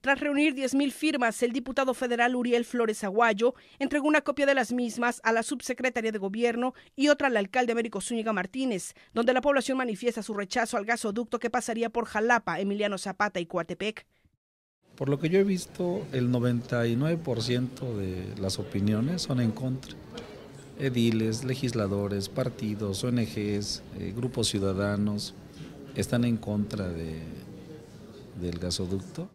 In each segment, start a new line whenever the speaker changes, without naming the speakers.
Tras reunir 10.000 firmas, el diputado federal Uriel Flores Aguayo entregó una copia de las mismas a la subsecretaria de Gobierno y otra al alcalde Américo Zúñiga Martínez, donde la población manifiesta su rechazo al gasoducto que pasaría por Jalapa, Emiliano Zapata y Coatepec.
Por lo que yo he visto, el 99% de las opiniones son en contra ediles, legisladores, partidos, ONGs, eh, grupos ciudadanos, están en contra del gasoducto.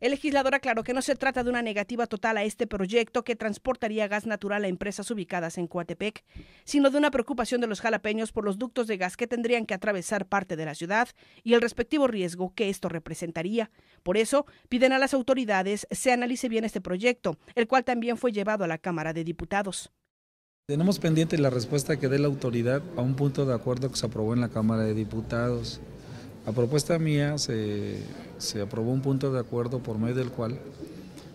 El legislador aclaró que no se trata de una negativa total a este proyecto que transportaría gas natural a empresas ubicadas en Coatepec, sino de una preocupación de los jalapeños por los ductos de gas que tendrían que atravesar parte de la ciudad y el respectivo riesgo que esto representaría. Por eso, piden a las autoridades se analice bien este proyecto, el cual también fue llevado a la Cámara de Diputados.
Tenemos pendiente la respuesta que dé la autoridad a un punto de acuerdo que se aprobó en la Cámara de Diputados. A propuesta mía se, aprobó un punto de acuerdo por medio del cual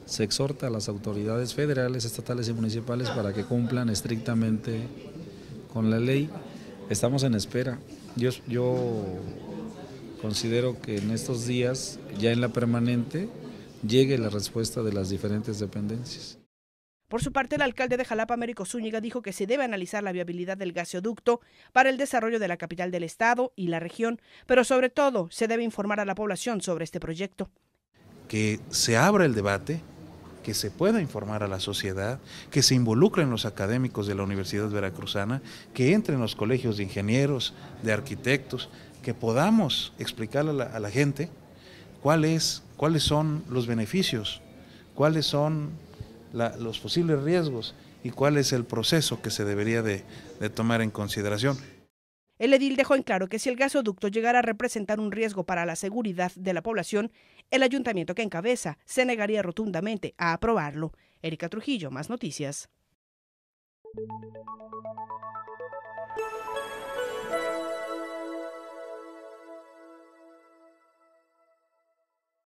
se exhorta a las autoridades federales, estatales y municipales para que cumplan estrictamente con la ley. Estamos en espera. Yo, yo considero que en estos días, ya en la permanente, llegue la respuesta de las diferentes dependencias.
Por su parte, el alcalde de Jalapa, Américo Zúñiga, dijo que se debe analizar la viabilidad del gasoducto para el desarrollo de la capital del estado y la región, pero sobre todo se debe informar a la población sobre este proyecto.
Que se abra el debate, que se pueda informar a la sociedad, que se involucren los académicos de la Universidad Veracruzana, que entren los colegios de ingenieros, de arquitectos, que podamos explicar a la, gente cuál es, cuáles son los beneficios, cuáles son los posibles riesgos y cuál es el proceso que se debería de tomar en consideración.
El edil dejó en claro que si el gasoducto llegara a representar un riesgo para la seguridad de la población, el ayuntamiento que encabeza se negaría rotundamente a aprobarlo. Erika Trujillo, más noticias.